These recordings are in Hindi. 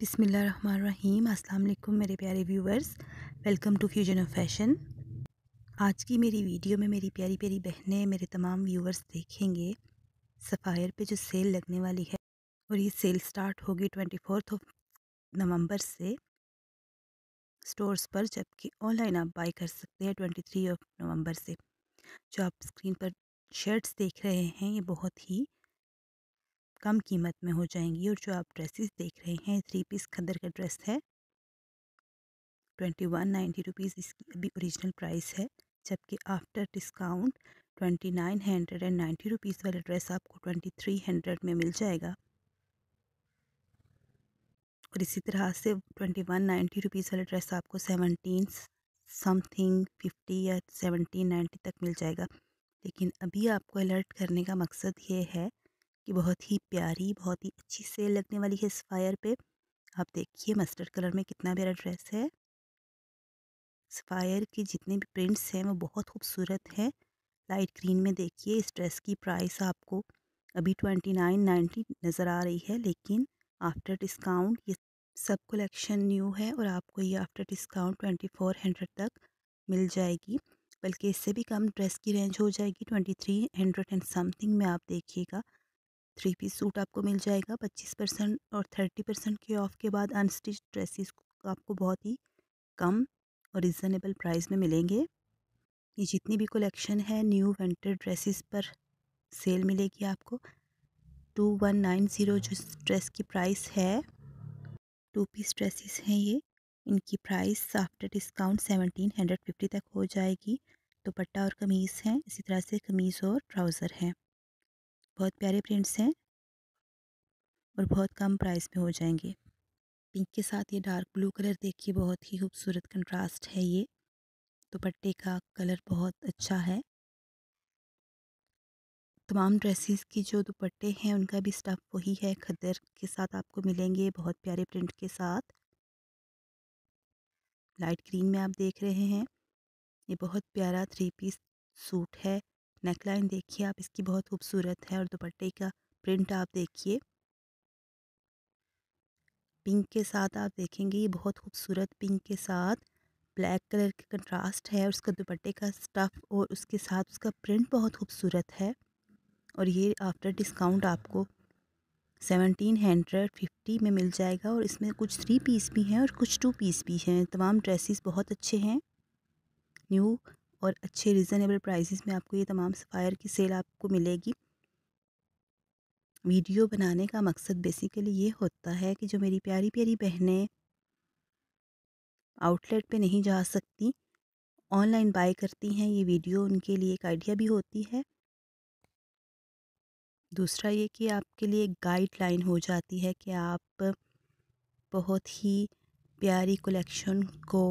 बिसमीम अल्लाम मेरे प्यारे viewers welcome to fusion of fashion आज की मेरी वीडियो में मेरी प्यारी प्यारी बहनें मेरे तमाम व्यूवर्स देखेंगे सफ़ायर पे जो सेल लगने वाली है और ये सेल स्टार्ट होगी ट्वेंटी फोर्थ ऑफ नवंबर से स्टोर्स पर जबकि ऑनलाइन आप बाई कर सकते हैं ट्वेंटी थ्री ऑफ नवंबर से जो आप स्क्रीन पर शर्ट्स देख रहे हैं ये बहुत ही कम कीमत में हो जाएंगी और जो आप ड्रेसेस देख रहे हैं थ्री पीस खदर का ड्रेस है ट्वेंटी वन नाइन्टी रुपीज़ इसकी अभी ओरिजिनल प्राइस है जबकि after discount twenty nine hundred and ninety rupees वाला ड्रेस आपको ट्वेंटी थ्री हंड्रेड में मिल जाएगा और इसी तरह से ट्वेंटी वन नाइन्टी रुपीज़ वाला ड्रेस आपको सेवनटीन समथिंग फिफ्टी या सेवनटीन नाइन्टी तक मिल जाएगा लेकिन अभी आपको अलर्ट करने का मकसद ये है कि बहुत ही प्यारी बहुत ही अच्छी सेल लगने वाली है इस फायर पे आप देखिए मस्टर्ड कलर में कितना प्यारा ड्रेस है इस फायर के जितने भी प्रिंट्स हैं वो बहुत खूबसूरत हैं लाइट ग्रीन में देखिए इस ड्रेस की प्राइस आपको अभी ट्वेंटी नाइन नाइन्टी नज़र आ रही है लेकिन आफ्टर डिस्काउंट ये सब कलेक्शन न्यू है और आपको ये after discount twenty four hundred तक मिल जाएगी बल्कि इससे भी कम ड्रेस की रेंज हो जाएगी twenty three hundred and something में आप देखिएगा थ्री पीस सूट आपको मिल जाएगा पच्चीस परसेंट और थर्टी परसेंट के ऑफ के बाद अनस्टिच ड्रेसेस आपको बहुत ही कम और रिजनेबल प्राइस में मिलेंगे ये जितनी भी कलेक्शन है न्यू वेंटर ड्रेसेस पर सेल मिलेगी आपको टू वन नाइन ज़ीरो जो ड्रेस की प्राइस है टू पीस ड्रेसेस हैं ये इनकी price after discount seventeen hundred fifty तक हो जाएगी दुपट्टा तो और कमीज़ हैं इसी तरह से कमीज़ और ट्राउज़र हैं बहुत प्यारे प्रिंट्स हैं और बहुत कम प्राइस में हो जाएंगे पिंक के साथ ये डार्क ब्लू कलर देखिए बहुत ही खूबसूरत कंट्रास्ट है ये दुपट्टे तो का कलर बहुत अच्छा है तमाम ड्रेसेस की जो दुपट्टे हैं उनका भी स्टफ़ वही है खदर के साथ आपको मिलेंगे बहुत प्यारे प्रिंट के साथ लाइट ग्रीन में आप देख रहे हैं ये बहुत प्यारा थ्री पीस सूट है नेकलाइन देखिए आप इसकी बहुत खूबसूरत है और दुपट्टे का प्रिंट आप देखिए पिंक के साथ आप देखेंगे ये बहुत खूबसूरत पिंक के साथ ब्लैक कलर के कंट्रास्ट है और उसका दुपट्टे का स्टफ़ और उसके साथ उसका प्रिंट बहुत खूबसूरत है और ये आफ्टर डिस्काउंट आपको सेवनटीन हंड्रेड फिफ्टी में मिल जाएगा और इसमें कुछ थ्री पीस भी हैं और कुछ टू पीस भी हैं तमाम ड्रेसेस बहुत अच्छे हैं न्यू और अच्छे रिज़नेबल प्राइसेस में आपको ये तमाम सफ़ायर की सेल आपको मिलेगी वीडियो बनाने का मकसद बेसिकली ये होता है कि जो मेरी प्यारी प्यारी बहनें आउटलेट पे नहीं जा सकती ऑनलाइन बाय करती हैं ये वीडियो उनके लिए एक आइडिया भी होती है दूसरा ये कि आपके लिए गाइडलाइन हो जाती है कि आप बहुत ही प्यारी कलेक्शन को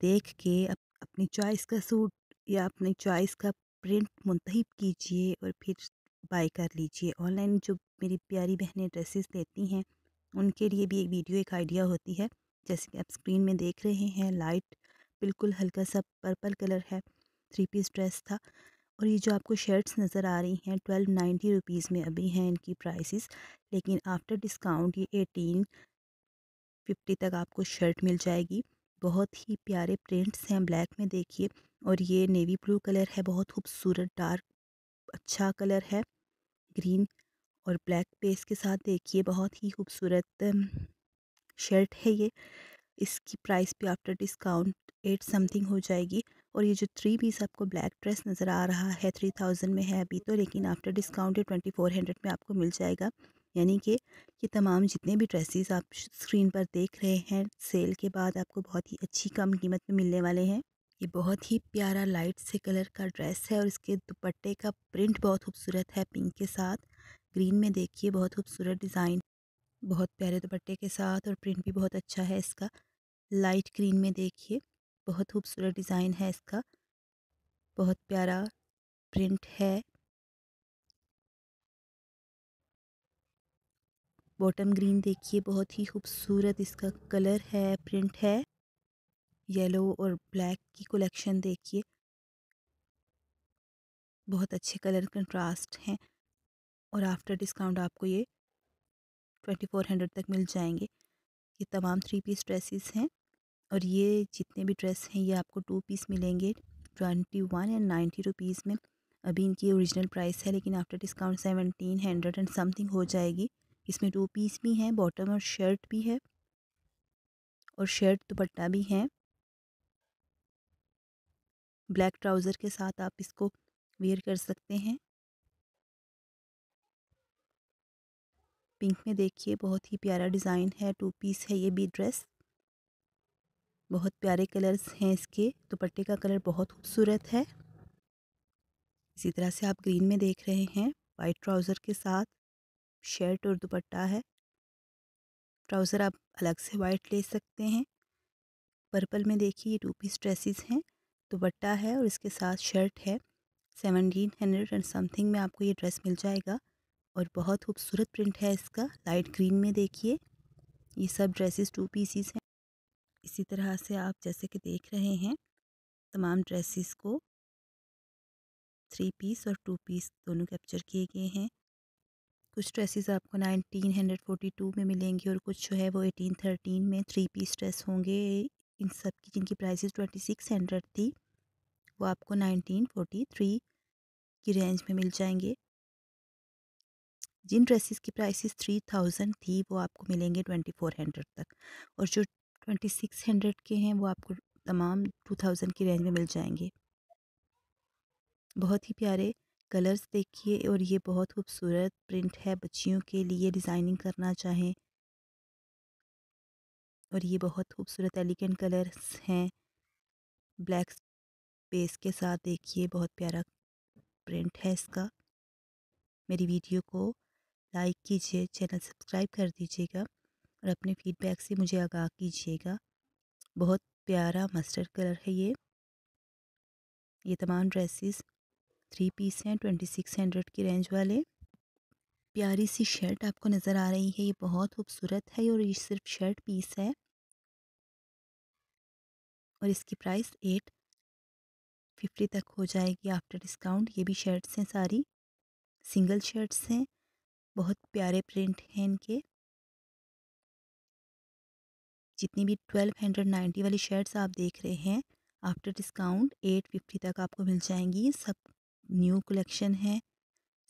देख के अपनी चॉइस का सूट या अपने चॉइस का प्रिंट मुंतब कीजिए और फिर बाय कर लीजिए ऑनलाइन जो मेरी प्यारी बहनें ड्रेसेस देती हैं उनके लिए भी एक वीडियो एक आइडिया होती है जैसे कि आप स्क्रीन में देख रहे हैं लाइट बिल्कुल हल्का सा पर्पल कलर है थ्री पीस ड्रेस था और ये जो आपको शर्ट्स नज़र आ रही हैं ट्वेल्व नाइन्टी रुपीज़ में अभी हैं इनकी प्राइसेस लेकिन आफ्टर डिस्काउंट ये एटीन फिफ्टी तक आपको शर्ट मिल जाएगी बहुत ही प्यारे प्रिंट्स हैं ब्लैक में देखिए और ये नेवी ब्लू कलर है बहुत खूबसूरत डार्क अच्छा कलर है ग्रीन और ब्लैक पेस के साथ देखिए बहुत ही खूबसूरत शर्ट है ये इसकी प्राइस भी आफ्टर डिस्काउंट एट समथिंग हो जाएगी और ये जो थ्री पीस आपको ब्लैक ड्रेस नज़र आ रहा है थ्री थाउजेंड में है अभी तो लेकिन आफ्टर डिस्काउंट ये ट्वेंटी फोर हंड्रेड में आपको मिल जाएगा यानी कि ये तमाम जितने भी ड्रेसेस आप स्क्रीन पर देख रहे हैं सेल के बाद आपको बहुत ही अच्छी कम कीमत में मिलने वाले हैं ये बहुत ही प्यारा लाइट से कलर का ड्रेस है और इसके दुपट्टे का प्रिंट बहुत खूबसूरत है पिंक के साथ ग्रीन में देखिए बहुत खूबसूरत डिज़ाइन बहुत प्यारे दुपट्टे के साथ और प्रिंट भी बहुत अच्छा है इसका लाइट ग्रीन में देखिए बहुत खूबसूरत डिज़ाइन है इसका बहुत प्यारा प्रिंट है बॉटम ग्रीन देखिए बहुत ही खूबसूरत इसका कलर है प्रिंट है येलो और ब्लैक की कलेक्शन देखिए बहुत अच्छे कलर कंट्रास्ट हैं और आफ्टर डिस्काउंट आपको ये ट्वेंटी फोर हंड्रेड तक मिल जाएंगे ये तमाम थ्री पीस ड्रेसेस हैं और ये जितने भी ड्रेस हैं ये आपको टू पीस मिलेंगे twenty one and ninety rupees में अभी इनकी ओरिजिनल प्राइस है लेकिन after discount seventeen hundred and something हो जाएगी इसमें टू पीस भी हैं बॉटम और शर्ट भी है और शर्ट दुपट्टा भी हैं ब्लैक ट्राउज़र के साथ आप इसको वेयर कर सकते हैं पिंक में देखिए बहुत ही प्यारा डिज़ाइन है टू पीस है ये भी ड्रेस बहुत प्यारे कलर्स हैं इसके दुपट्टे का कलर बहुत खूबसूरत है इसी तरह से आप ग्रीन में देख रहे हैं वाइट ट्राउज़र के साथ शर्ट और दुपट्टा है ट्राउज़र आप अलग से वाइट ले सकते हैं पर्पल में देखिए ये टू पीस ड्रेसेस हैं दुपट्टा है और इसके साथ शर्ट है सेवनटीन हंड्रेड एंड समथिंग में आपको ये ड्रेस मिल जाएगा और बहुत खूबसूरत प्रिंट है इसका लाइट ग्रीन में देखिए ये सब ड्रेसेस टू पीसीस हैं इसी तरह से आप जैसे कि देख रहे हैं तमाम ड्रेसेस को थ्री पीस और टू पीस दोनों कैप्चर किए गए हैं कुछ ड्रेसेस आपको नाइनटीन हंड्रेड फोर्टी टू में मिलेंगी और कुछ जो है वो एटीन थर्टीन में थ्री पीस ड्रेस होंगे इन सब की जिनकी प्राइसेस ट्वेंटी सिक्स हंड्रेड थी वो आपको नाइनटीन फोर्टी थ्री की रेंज में मिल जाएंगे जिन ड्रेसेस की प्राइसेस थ्री थाउजेंड थी वो आपको मिलेंगे ट्वेंटी फोर हंड्रेड तक और जो ट्वेंटी सिक्स हंड्रेड के हैं वो आपको तमाम टू थाउजेंड की रेंज में मिल जाएंगे बहुत ही प्यारे कलर्स देखिए और ये बहुत खूबसूरत प्रिंट है बच्चियों के लिए डिज़ाइनिंग करना चाहें और ये बहुत खूबसूरत एलिगेंट कलर्स हैं ब्लैक बेस के साथ देखिए बहुत प्यारा प्रिंट है इसका मेरी वीडियो को लाइक कीजिए चैनल सब्सक्राइब कर दीजिएगा और अपने फीडबैक से मुझे आगाह कीजिएगा बहुत प्यारा मस्टर्ड कलर है ये ये तमाम ड्रेसेस थ्री पीस हैं ट्वेंटी सिक्स हंड्रेड की रेंज वाले प्यारी सी शर्ट आपको नज़र आ रही है ये बहुत खूबसूरत है और ये सिर्फ शर्ट पीस है और इसकी प्राइस एट फिफ्टी तक हो जाएगी आफ्टर डिस्काउंट ये भी शर्ट्स हैं सारी सिंगल शर्ट्स हैं बहुत प्यारे प्रिंट हैं इनके जितनी भी ट्वेल्व हंड्रेड नाइन्टी वाली शर्ट्स आप देख रहे हैं आफ्टर डिस्काउंट एट फिफ्टी तक आपको मिल जाएंगी सब न्यू कलेक्शन है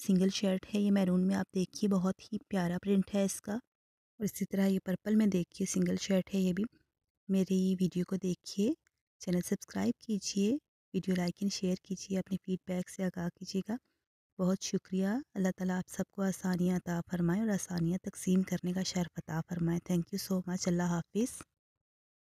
सिंगल शर्ट है ये मैरून में आप देखिए बहुत ही प्यारा प्रिंट है इसका और इसी तरह ये पर्पल में देखिए सिंगल शर्ट है ये भी मेरी वीडियो को देखिए चैनल सब्सक्राइब कीजिए वीडियो लाइक एंड शेयर कीजिए अपने फीडबैक से आगाह कीजिएगा बहुत शुक्रिया अल्लाह ताला आप सबको आसानियाँ अता फ़रमाए और आसानियाँ तकसीम करने का शर्फ अता फ़रमाए थैंक यू सो मच अल्लाह हाफिज़